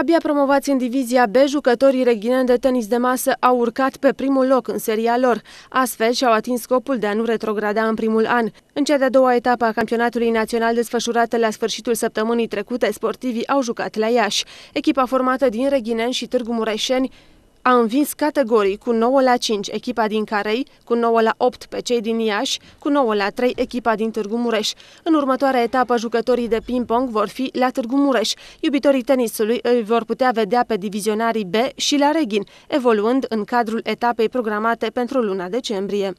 Abia promovați în divizia B, jucătorii reghineni de tenis de masă au urcat pe primul loc în seria lor. Astfel și-au atins scopul de a nu retrograda în primul an. În cea de-a doua etapă a campionatului național desfășurată la sfârșitul săptămânii trecute, sportivii au jucat la Iași. Echipa formată din reghineni și Târgu Mureșeni a învins categorii cu 9 la 5 echipa din Carei, cu 9 la 8 pe cei din Iași, cu 9 la 3 echipa din Târgu Mureș. În următoarea etapă, jucătorii de ping-pong vor fi la Târgu Mureș. Iubitorii tenisului îi vor putea vedea pe divizionarii B și la Reghin, evoluând în cadrul etapei programate pentru luna decembrie.